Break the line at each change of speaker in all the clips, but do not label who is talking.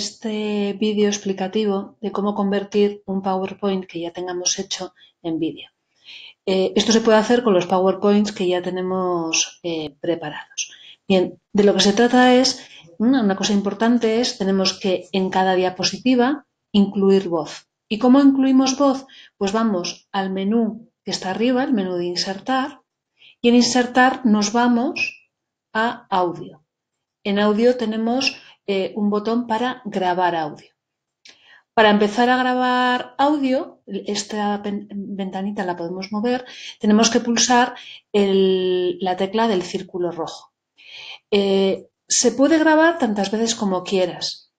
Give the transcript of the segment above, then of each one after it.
este vídeo explicativo de cómo convertir un PowerPoint que ya tengamos hecho en vídeo. Eh, esto se puede hacer con los PowerPoints que ya tenemos eh, preparados. Bien, de lo que se trata es, una, cosa importante es, tenemos que en cada diapositiva incluir voz. ¿Y cómo incluimos voz? Pues vamos al menú que está arriba, el menú de insertar, y en insertar nos vamos a audio. En audio tenemos eh, un botón para grabar audio. Para empezar a grabar audio, esta ventanita la podemos mover, tenemos que pulsar la tecla del círculo rojo. Eh, se puede grabar tantas veces como quieras.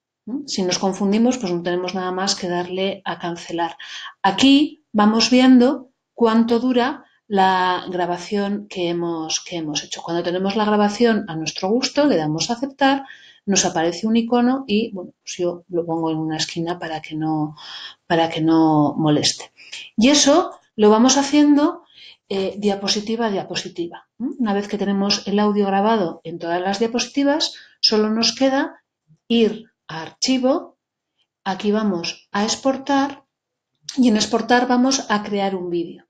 Si nos confundimos, pues no tenemos nada más que darle a cancelar. Aquí vamos viendo cuánto dura la grabación que hemos, que hemos hecho. Cuando tenemos la grabación a nuestro gusto, le damos a aceptar, nos aparece un icono y bueno, pues yo lo pongo en una esquina para que no, para que no moleste. Y eso lo vamos haciendo eh, diapositiva a diapositiva. Una vez que tenemos el audio grabado en todas las diapositivas, solo nos queda ir a archivo, aquí vamos a exportar y en exportar vamos a crear un vídeo.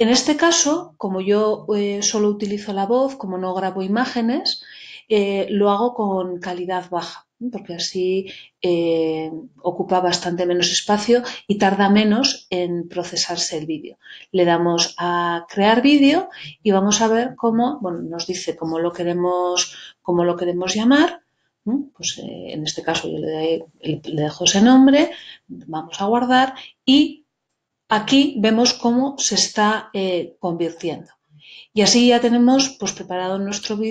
En este caso, como yo eh, solo utilizo la voz, como no grabo imágenes, eh, lo hago con calidad baja, porque así eh, ocupa bastante menos espacio y tarda menos en procesarse el vídeo. Le damos a crear vídeo y vamos a ver cómo, bueno, nos dice cómo lo queremos, cómo lo queremos llamar. Pues en este caso yo le dejo ese nombre, vamos a guardar y Aquí vemos cómo se está eh, convirtiendo. Y así ya tenemos pues, preparado nuestro vídeo.